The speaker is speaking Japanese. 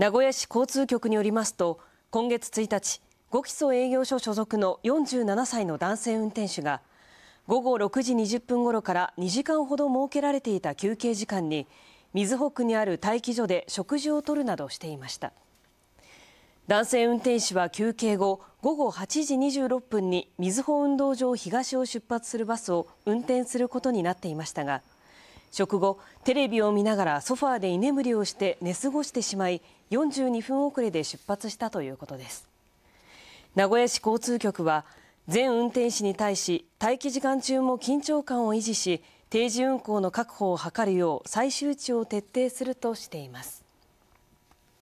名古屋市交通局によりますと今月1日5基礎営業所所属の47歳の男性運転手が午後6時20分ごろから2時間ほど設けられていた休憩時間に瑞穂区にある待機所で食事をとるなどしていました男性運転手は休憩後午後8時26分に瑞穂運動場東を出発するバスを運転することになっていましたが食後テレビを見ながらソファーで居眠りをして寝過ごしてしまい42分遅れで出発したということです名古屋市交通局は全運転士に対し待機時間中も緊張感を維持し定時運行の確保を図るよう最終値を徹底するとしています